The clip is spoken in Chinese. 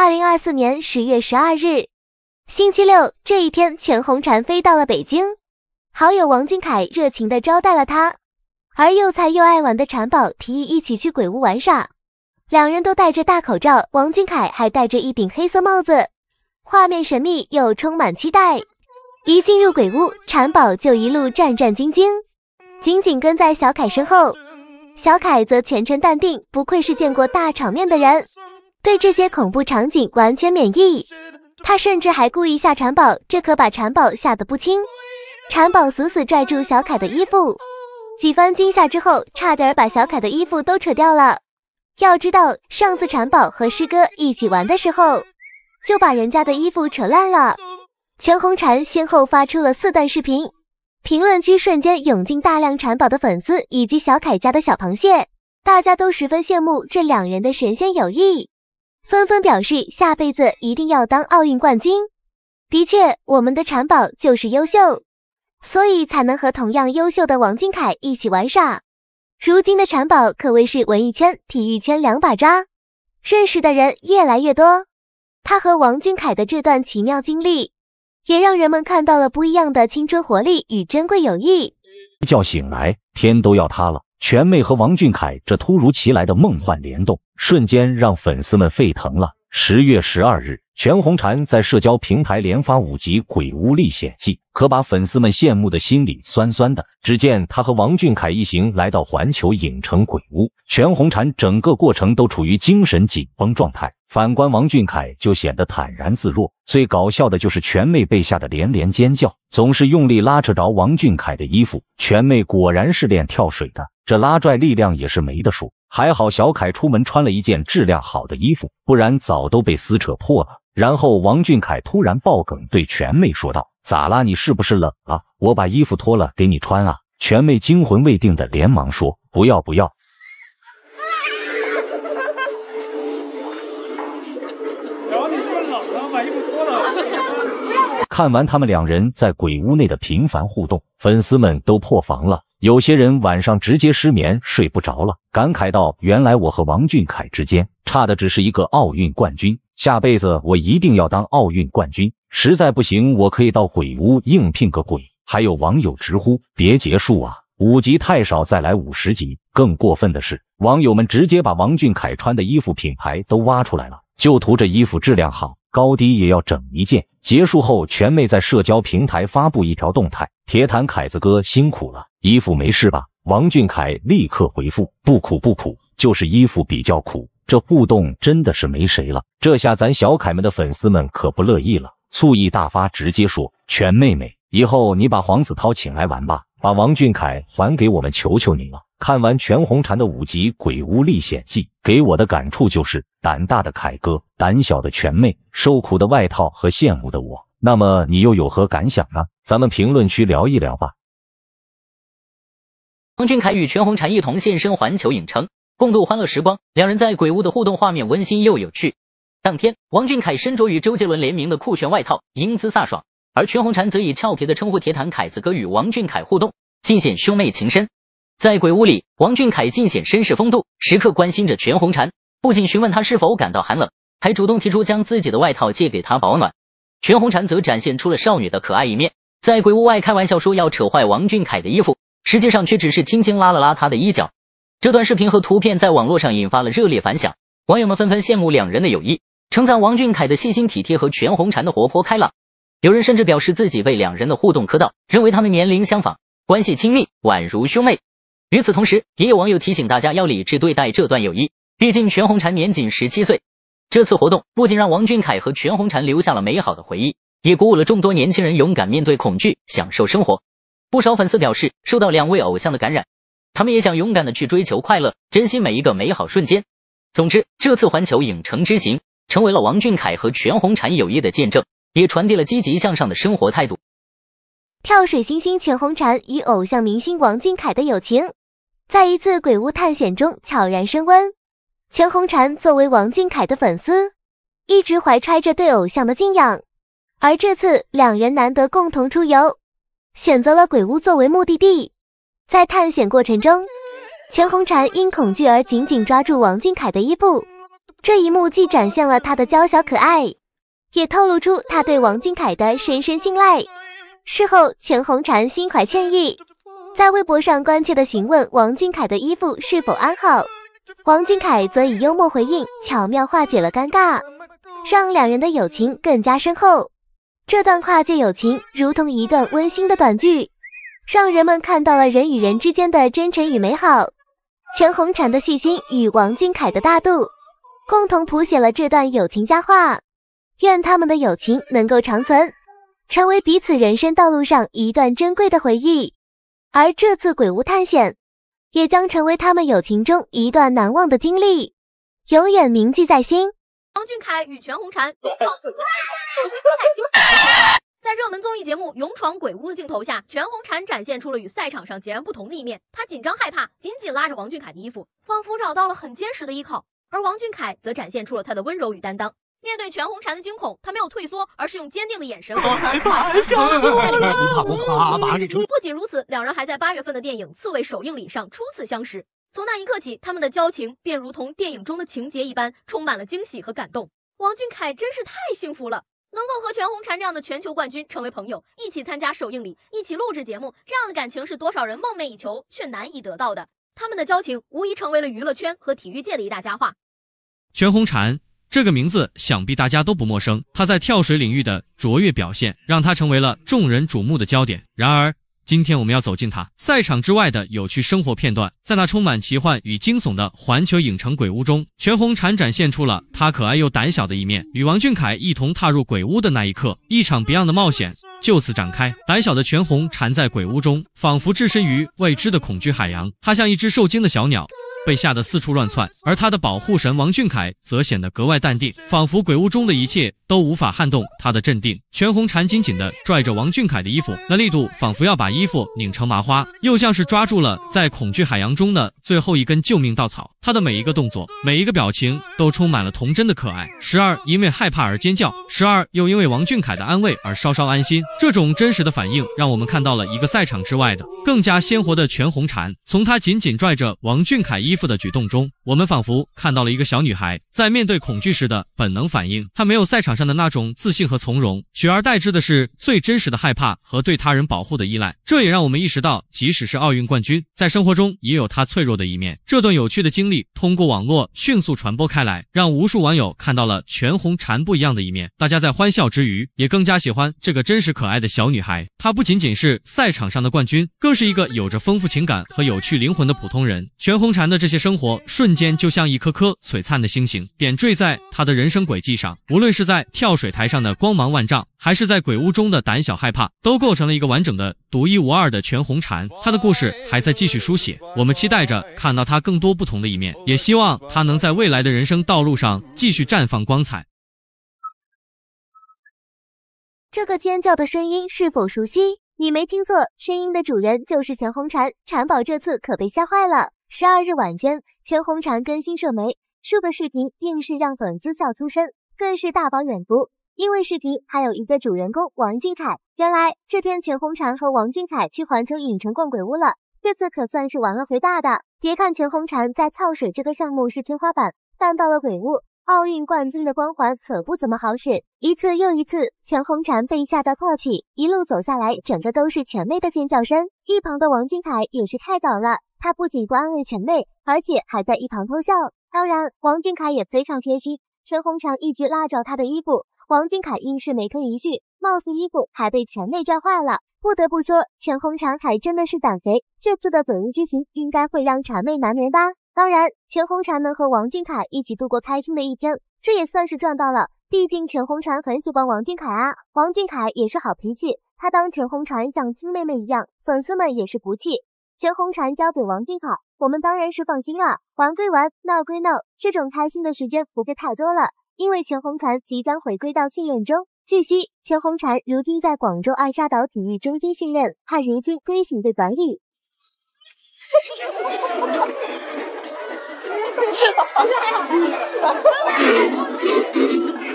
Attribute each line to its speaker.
Speaker 1: 二零二四年十月十二日，星期六这一天，全红婵飞到了北京，好友王俊凯热情的招待了他。而又菜又爱玩的婵宝提议一起去鬼屋玩耍，两人都戴着大口罩，王俊凯还戴着一顶黑色帽子，画面神秘又充满期待。一进入鬼屋，婵宝就一路战战兢兢，紧紧跟在小凯身后，小凯则全程淡定，不愧是见过大场面的人。对这些恐怖场景完全免疫，他甚至还故意吓婵宝，这可把婵宝吓得不轻。婵宝死死拽住小凯的衣服，几番惊吓之后，差点把小凯的衣服都扯掉了。要知道上次婵宝和师哥一起玩的时候，就把人家的衣服扯烂了。全红婵先后发出了四段视频，评论区瞬间涌进大量婵宝的粉丝以及小凯家的小螃蟹，大家都十分羡慕这两人的神仙友谊。纷纷表示下辈子一定要当奥运冠军。的确，我们的产宝就是优秀，所以才能和同样优秀的王俊凯一起玩耍。如今的产宝可谓是文艺圈、体育圈两把抓，认识的人越来越多。他和王俊凯的这段奇妙经历，也让人们看到了不一样的青春活力与珍贵友谊。
Speaker 2: 一觉醒来，天都要塌了。全妹和王俊凯这突如其来的梦幻联动，瞬间让粉丝们沸腾了。十月十二日，全红婵在社交平台连发五集《鬼屋历险记》，可把粉丝们羡慕的心里酸酸的。只见他和王俊凯一行来到环球影城鬼屋，全红婵整个过程都处于精神紧绷状态，反观王俊凯就显得坦然自若。最搞笑的就是全妹被吓得连连尖叫，总是用力拉扯着王俊凯的衣服。全妹果然是练跳水的，这拉拽力量也是没得说。还好小凯出门穿了一件质量好的衣服，不然早都被撕扯破了。然后王俊凯突然爆梗，对全妹说道：“咋啦？你是不是冷了？我把衣服脱了给你穿啊！”全妹惊魂未定的连忙说：“不要不要！” 看完他们两人在鬼屋内的频繁互动，粉丝们都破防了。有些人晚上直接失眠，睡不着了，感慨到：原来我和王俊凯之间差的只是一个奥运冠军。下辈子我一定要当奥运冠军，实在不行我可以到鬼屋应聘个鬼。还有网友直呼：别结束啊，五级太少，再来五十级。”更过分的是，网友们直接把王俊凯穿的衣服品牌都挖出来了，就图这衣服质量好，高低也要整一件。结束后，全妹在社交平台发布一条动态：铁坦凯子哥辛苦了。衣服没事吧？王俊凯立刻回复：“不苦不苦，就是衣服比较苦。”这互动真的是没谁了。这下咱小凯们的粉丝们可不乐意了，醋意大发，直接说：“全妹妹，以后你把黄子韬请来玩吧，把王俊凯还给我们，求求你了。”看完全红婵的五集《鬼屋历险记》，给我的感触就是：胆大的凯哥，胆小的全妹，受苦的外套和羡慕的我。那么你又有何感想呢？咱
Speaker 3: 们评论区聊一聊吧。王俊凯与全红婵一同现身环球影城，共度欢乐时光。两人在鬼屋的互动画面温馨又有趣。当天，王俊凯身着与周杰伦联名的酷炫外套，英姿飒爽；而全红婵则以俏皮的称呼“铁坦凯子哥”与王俊凯互动，尽显兄妹情深。在鬼屋里，王俊凯尽显绅士风度，时刻关心着全红婵，不仅询问他是否感到寒冷，还主动提出将自己的外套借给他保暖。全红婵则展现出了少女的可爱一面，在鬼屋外开玩笑说要扯坏王俊凯的衣服。实际上却只是轻轻拉了拉他的衣角。这段视频和图片在网络上引发了热烈反响，网友们纷纷羡慕两人的友谊，称赞王俊凯的细心体贴和全红婵的活泼开朗。有人甚至表示自己被两人的互动磕到，认为他们年龄相仿，关系亲密，宛如兄妹。与此同时，也有网友提醒大家要理智对待这段友谊，毕竟全红婵年仅十七岁。这次活动不仅让王俊凯和全红婵留下了美好的回忆，也鼓舞了众多年轻人勇敢面对恐惧，享受生活。不少粉丝表示受到两位偶像的感染，他们也想勇敢的去追求快乐，珍惜每一个美好瞬间。总之，这次环球影城之行成为了王俊凯和全红婵友谊的见证，也传递了积极向上的生活态度。
Speaker 1: 跳水新星全红婵与偶像明星王俊凯的友情，在一次鬼屋探险中悄然升温。全红婵作为王俊凯的粉丝，一直怀揣着对偶像的敬仰，而这次两人难得共同出游。选择了鬼屋作为目的地，在探险过程中，全红婵因恐惧而紧紧抓住王俊凯的衣服，这一幕既展现了她的娇小可爱，也透露出她对王俊凯的深深信赖。事后，全红婵心怀歉意，在微博上关切的询问王俊凯的衣服是否安好，王俊凯则以幽默回应，巧妙化解了尴尬，让两人的友情更加深厚。这段跨界友情如同一段温馨的短剧，让人们看到了人与人之间的真诚与美好。全红婵的细心与王俊凯的大度，共同谱写了这段友情佳话。愿他们的友情能够长存，成为彼此人生道路上一段珍贵的回忆。而这次鬼屋探险，也将成为他们友情中一段难忘的经历，永远铭记在心。王俊凯与全红婵。在热门综艺节目《勇闯鬼屋》的镜头下，全红婵展现出了与赛场上截然不同的一面。她紧张害怕，紧紧拉着王俊凯的衣服，仿佛找到了很坚实的依靠。而王俊凯则展现出了他的温柔与担当。面对全红婵的惊恐，他没有退缩，而是用坚定的眼神。我害
Speaker 3: 怕，吓死我了！
Speaker 2: 阿不
Speaker 1: 仅如此，两人还在八月份的电影《刺猬》首映礼上初次相识。从那一刻起，他们的交情便如同电影中的情节一般，充满了惊喜和感动。王俊凯真是太幸福了，能够和全红婵这样的全球冠军成为朋友，一起参加首映礼，一起录制节目，这样的感情是多少人梦寐以求却难以得到的。他们的交情无疑成为了娱乐圈和体育界的一大家话。
Speaker 4: 全红婵这个名字想必大家都不陌生，她在跳水领域的卓越表现，让她成为了众人瞩目的焦点。然而，今天我们要走进他赛场之外的有趣生活片段，在那充满奇幻与惊悚的环球影城鬼屋中，全红婵展现出了他可爱又胆小的一面。与王俊凯一同踏入鬼屋的那一刻，一场别样的冒险就此展开。胆小的全红婵在鬼屋中，仿佛置身于未知的恐惧海洋，他像一只受惊的小鸟。被吓得四处乱窜，而他的保护神王俊凯则显得格外淡定，仿佛鬼屋中的一切都无法撼动他的镇定。全红婵紧紧地拽着王俊凯的衣服，那力度仿佛要把衣服拧成麻花，又像是抓住了在恐惧海洋中的最后一根救命稻草。他的每一个动作，每一个表情都充满了童真的可爱。时而因为害怕而尖叫，时而又因为王俊凯的安慰而稍稍安心。这种真实的反应，让我们看到了一个赛场之外的更加鲜活的全红婵。从他紧紧拽着王俊凯衣。的举动中。我们仿佛看到了一个小女孩在面对恐惧时的本能反应，她没有赛场上的那种自信和从容，取而代之的是最真实的害怕和对他人保护的依赖。这也让我们意识到，即使是奥运冠军，在生活中也有他脆弱的一面。这段有趣的经历通过网络迅速传播开来，让无数网友看到了全红婵不一样的一面。大家在欢笑之余，也更加喜欢这个真实可爱的小女孩。她不仅仅是赛场上的冠军，更是一个有着丰富情感和有趣灵魂的普通人。全红婵的这些生活瞬。间就像一颗颗璀璨的星星点缀在他的人生轨迹上，无论是在跳水台上的光芒万丈，还是在鬼屋中的胆小害怕，都构成了一个完整的、独一无二的全红婵。他的故事还在继续书写，我们期待着看到他更多不同的一面，也希望他能在未来的人生道路上继续绽放光彩。
Speaker 1: 这个尖叫的声音是否熟悉？你没听错，声音的主人就是全红婵，婵宝这次可被吓坏了。十二日晚间，全红婵更新社媒，数个视频硬是让粉丝笑出声，更是大饱眼福。因为视频还有一个主人公王俊凯。原来这天全红婵和王俊凯去环球影城逛鬼屋了，这次可算是玩了回大的。别看全红婵在跳水这个项目是天花板，但到了鬼屋，奥运冠军的光环可不怎么好使。一次又一次，全红婵被吓到跳起，一路走下来，整个都是钱妹的尖叫声。一旁的王俊凯也是太搞了。他不仅不安慰钱妹，而且还在一旁偷笑。当然，王俊凯也非常贴心，陈红婵一直拉着他的衣服，王俊凯硬是没吭一句，貌似衣服还被钱妹拽坏了。不得不说，陈红婵还真的是胆肥，这次的走红之行应该会让钱妹难眠吧？当然，陈红婵能和王俊凯一起度过开心的一天，这也算是赚到了。毕竟陈红婵很喜欢王俊凯啊，王俊凯也是好脾气，他当陈红婵像亲妹妹一样，粉丝们也是不气。全红婵交给王俊凯，我们当然是放心了。玩归玩，闹归闹，这种开心的时间不会太多了。因为全红婵即将回归到训练中。据悉，全红婵如今在广州爱沙岛体育中心训练，她如今归的似
Speaker 3: 箭。